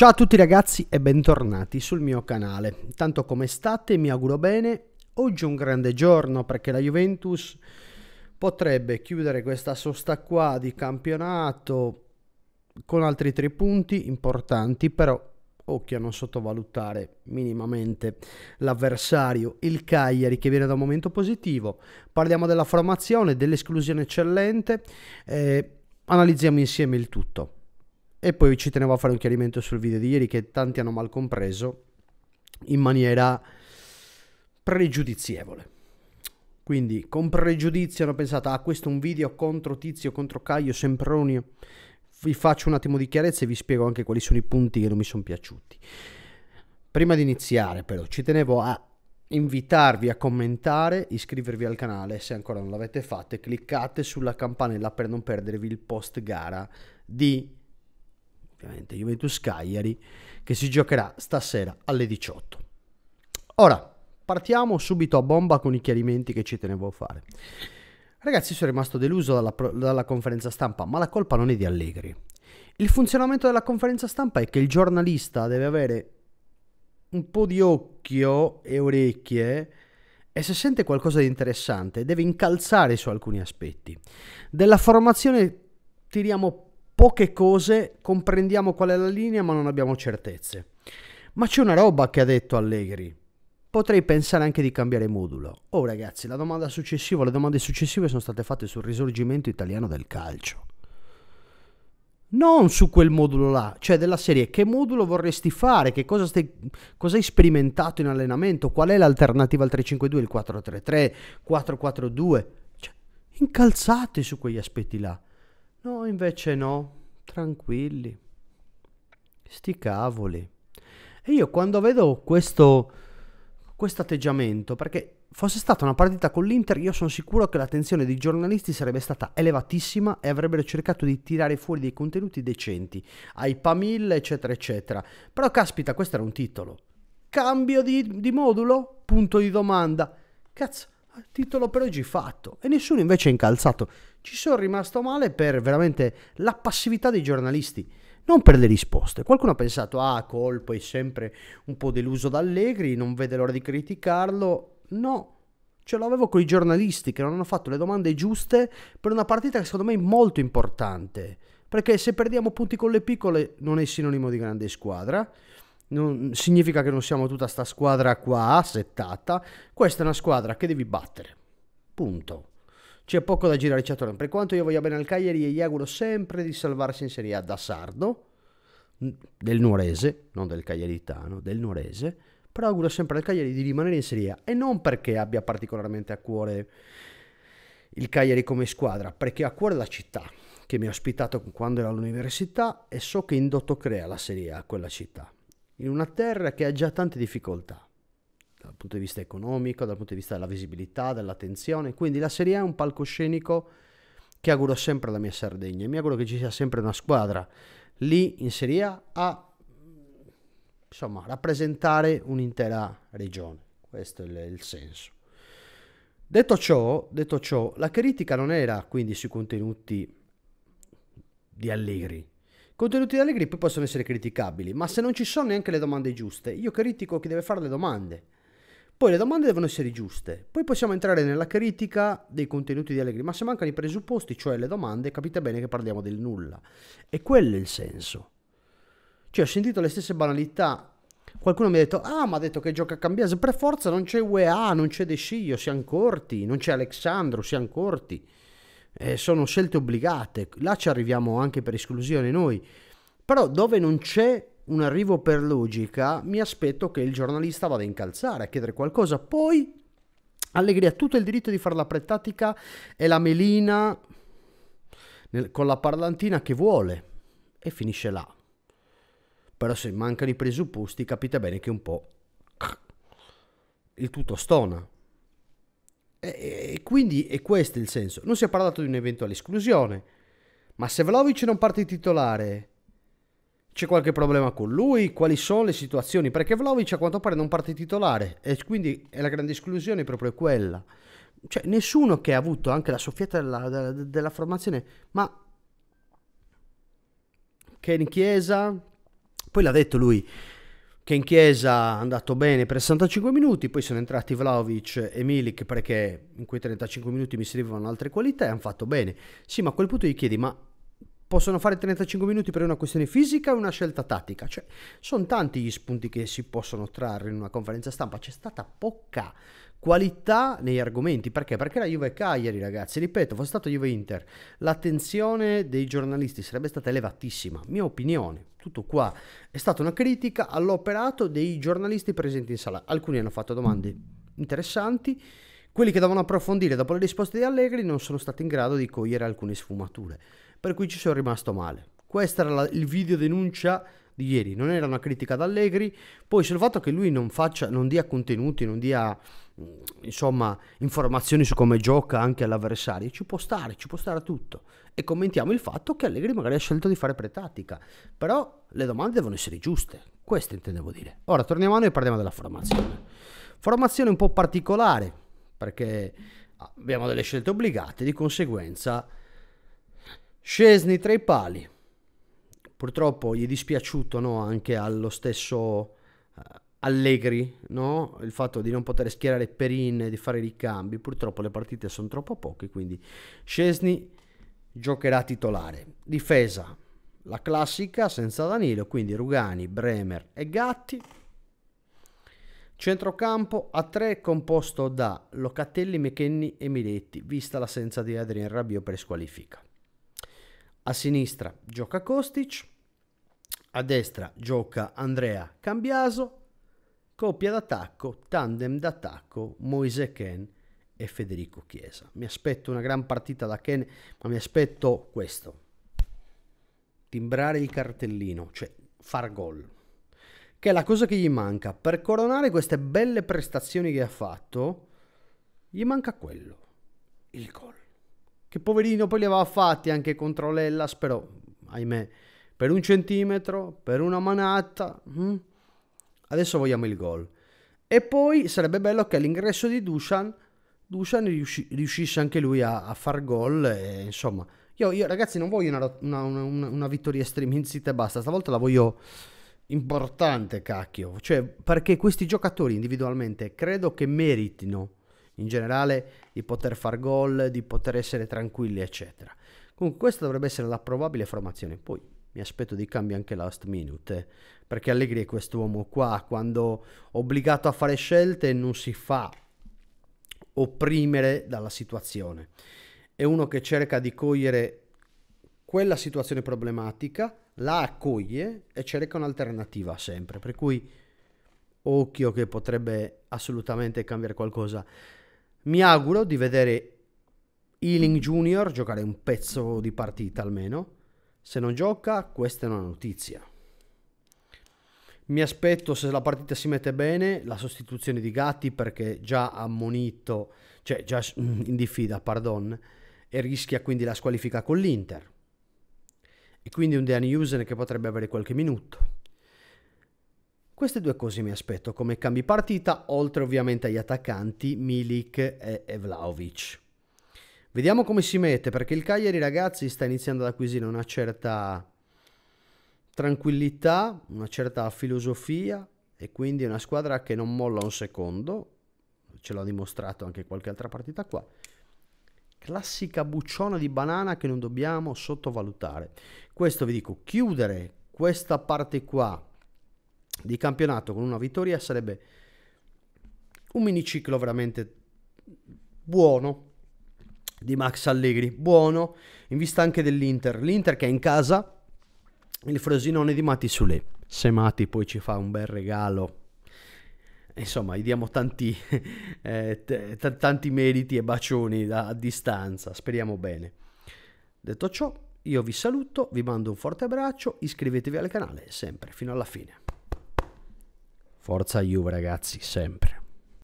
Ciao a tutti ragazzi e bentornati sul mio canale. Tanto come state mi auguro bene. Oggi è un grande giorno perché la Juventus potrebbe chiudere questa sosta qua di campionato con altri tre punti importanti, però occhio a non sottovalutare minimamente l'avversario, il Cagliari che viene da un momento positivo. Parliamo della formazione, dell'esclusione eccellente, eh, analizziamo insieme il tutto. E poi ci tenevo a fare un chiarimento sul video di ieri che tanti hanno mal compreso in maniera pregiudizievole. Quindi con pregiudizio hanno pensato, ah questo è un video contro Tizio, contro Caio, Sempronio. Vi faccio un attimo di chiarezza e vi spiego anche quali sono i punti che non mi sono piaciuti. Prima di iniziare però ci tenevo a invitarvi a commentare, iscrivervi al canale se ancora non l'avete fatto e cliccate sulla campanella per non perdervi il post gara di ovviamente Juventus Cagliari, che si giocherà stasera alle 18. Ora, partiamo subito a bomba con i chiarimenti che ci tenevo a fare. Ragazzi, sono rimasto deluso dalla, dalla conferenza stampa, ma la colpa non è di Allegri. Il funzionamento della conferenza stampa è che il giornalista deve avere un po' di occhio e orecchie e se sente qualcosa di interessante deve incalzare su alcuni aspetti. Della formazione tiriamo poche cose, comprendiamo qual è la linea ma non abbiamo certezze. Ma c'è una roba che ha detto Allegri. Potrei pensare anche di cambiare modulo. Oh ragazzi, la domanda successiva, le domande successive sono state fatte sul risorgimento italiano del calcio. Non su quel modulo là, cioè della serie che modulo vorresti fare, che cosa, stai, cosa hai sperimentato in allenamento, qual è l'alternativa al 352, il 433, 442. Cioè, incalzate su quegli aspetti là. No, invece no, tranquilli. Sti cavoli. E io quando vedo questo questo atteggiamento, perché fosse stata una partita con l'Inter, io sono sicuro che l'attenzione dei giornalisti sarebbe stata elevatissima e avrebbero cercato di tirare fuori dei contenuti decenti, ai Pamil, eccetera, eccetera. Però caspita, questo era un titolo. Cambio di, di modulo? Punto di domanda. Cazzo, titolo per oggi fatto e nessuno invece è incalzato. Ci sono rimasto male per veramente la passività dei giornalisti, non per le risposte. Qualcuno ha pensato, ah, colpo è sempre un po' deluso da Allegri, non vede l'ora di criticarlo. No, ce l'avevo con i giornalisti che non hanno fatto le domande giuste per una partita che secondo me è molto importante. Perché se perdiamo punti con le piccole non è sinonimo di grande squadra non, significa che non siamo tutta sta squadra qua settata. Questa è una squadra che devi battere. Punto. C'è poco da girare Ciatorone. Per quanto io voglia bene al Cagliari e gli auguro sempre di salvarsi in Serie A da Sardo, del Nuorese, non del Cagliaritano, del Nuorese, però auguro sempre al Cagliari di rimanere in Serie A e non perché abbia particolarmente a cuore il Cagliari come squadra, perché ha a cuore la città che mi ha ospitato quando ero all'università e so che Indotto crea la Serie a quella città in una terra che ha già tante difficoltà dal punto di vista economico, dal punto di vista della visibilità, dell'attenzione, quindi la Serie A è un palcoscenico che auguro sempre alla mia Sardegna, e mi auguro che ci sia sempre una squadra lì in Serie A a insomma, rappresentare un'intera regione, questo è il, il senso. Detto ciò, detto ciò, la critica non era quindi sui contenuti di Allegri, Contenuti allegri poi possono essere criticabili, ma se non ci sono neanche le domande giuste, io critico chi deve fare le domande. Poi le domande devono essere giuste, poi possiamo entrare nella critica dei contenuti di Allegri, ma se mancano i presupposti, cioè le domande, capite bene che parliamo del nulla. E quello è il senso. Cioè ho sentito le stesse banalità, qualcuno mi ha detto, ah ma ha detto che gioca a Cambiase, per forza non c'è UEA, non c'è De Sciglio, siamo corti, non c'è Alexandro, siamo corti eh, sono scelte obbligate, là ci arriviamo anche per esclusione noi, però dove non c'è un arrivo per logica mi aspetto che il giornalista vada a incalzare, a chiedere qualcosa, poi Allegri ha tutto il diritto di fare la prettatica e la melina nel, con la parlantina che vuole e finisce là. Però se mancano i presupposti capite bene che un po' il tutto stona. E quindi è questo il senso. Non si è parlato di un'eventuale esclusione, ma se Vlaovic non parte titolare, c'è qualche problema con lui? Quali sono le situazioni? Perché Vlaovic a quanto pare non parte titolare e quindi è la grande esclusione proprio quella. Cioè, nessuno che ha avuto anche la soffietta della, della, della formazione, ma che in chiesa, poi l'ha detto lui, che in chiesa è andato bene per 65 minuti, poi sono entrati Vlaovic e Milik perché in quei 35 minuti mi servivano altre qualità e hanno fatto bene. Sì, ma a quel punto gli chiedi, ma possono fare 35 minuti per una questione fisica o una scelta tattica? Cioè, sono tanti gli spunti che si possono trarre in una conferenza stampa, c'è stata poca qualità negli argomenti. Perché? Perché la Juve Cagliari, ragazzi, ripeto, fosse stato Juve Inter, l'attenzione dei giornalisti sarebbe stata elevatissima, mia opinione tutto qua. È stata una critica all'operato dei giornalisti presenti in sala. Alcuni hanno fatto domande interessanti, quelli che dovevano approfondire dopo le risposte di Allegri non sono stati in grado di cogliere alcune sfumature, per cui ci sono rimasto male. Questo era la, il video denuncia di ieri, non era una critica ad Allegri, poi sul fatto che lui non, faccia, non dia contenuti, non dia mm, insomma informazioni su come gioca anche all'avversario, ci può stare, ci può stare tutto e commentiamo il fatto che Allegri magari ha scelto di fare pretattica, però le domande devono essere giuste, questo intendevo dire. Ora torniamo a noi e parliamo della formazione. Formazione un po' particolare, perché abbiamo delle scelte obbligate, di conseguenza Scesni tra i pali. Purtroppo gli è dispiaciuto no, anche allo stesso eh, Allegri no? il fatto di non poter schierare Perin e di fare ricambi. Purtroppo le partite sono troppo poche, quindi Scesni giocherà titolare. Difesa, la classica senza Danilo, quindi Rugani, Bremer e Gatti. Centrocampo a 3 composto da Locatelli, McKenny e Miletti, vista l'assenza di Adrien Rabio per squalifica. A sinistra gioca Kostic, a destra gioca Andrea Cambiaso, coppia d'attacco, tandem d'attacco Moise Ken e Federico Chiesa. Mi aspetto una gran partita da Ken, ma mi aspetto questo. Timbrare il cartellino, cioè far gol. Che è la cosa che gli manca. Per coronare queste belle prestazioni che ha fatto, gli manca quello, il gol. Che poverino poi li aveva fatti anche contro l'Ellas, però, ahimè, per un centimetro, per una manata. Hm? Adesso vogliamo il gol. E poi sarebbe bello che all'ingresso di Dushan Dusan riusci, riuscisse anche lui a, a far gol e insomma... Io, io, ragazzi non voglio una, una, una, una vittoria streminzita e basta, stavolta la voglio importante cacchio, cioè perché questi giocatori individualmente credo che meritino in generale di poter far gol, di poter essere tranquilli eccetera. Comunque questa dovrebbe essere la probabile formazione, poi mi aspetto di cambi anche last minute, eh, perché Allegri è quest'uomo qua, quando obbligato a fare scelte non si fa opprimere dalla situazione. È uno che cerca di cogliere quella situazione problematica, la accoglie e cerca un'alternativa sempre. Per cui occhio che potrebbe assolutamente cambiare qualcosa. Mi auguro di vedere Ealing Junior giocare un pezzo di partita almeno. Se non gioca, questa è una notizia. Mi aspetto se la partita si mette bene la sostituzione di Gatti perché già ammonito, cioè già mm, in diffida, pardon, e rischia quindi la squalifica con l'Inter. E quindi un Dean Husen che potrebbe avere qualche minuto. Queste due cose mi aspetto come cambi partita, oltre ovviamente agli attaccanti Milik e Evlaovic. Vediamo come si mette, perché il Cagliari ragazzi sta iniziando ad acquisire una certa tranquillità, una certa filosofia e quindi una squadra che non molla un secondo, ce l'ha dimostrato anche qualche altra partita qua. Classica bucciona di banana che non dobbiamo sottovalutare. Questo vi dico, chiudere questa parte qua di campionato con una vittoria sarebbe un miniciclo veramente buono di Max Allegri, buono in vista anche dell'Inter. L'Inter che è in casa il Frosinone di Mati Sule. Se Mati poi ci fa un bel regalo, insomma, gli diamo tanti, eh, t- tanti meriti e bacioni da, a distanza. Speriamo bene. Detto ciò, io vi saluto, vi mando un forte abbraccio, iscrivetevi al canale sempre fino alla fine. Forza Juve ragazzi, sempre.